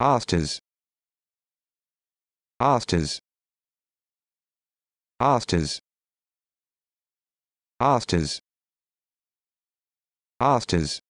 Asters. Asters. Asters. Asters. Asters.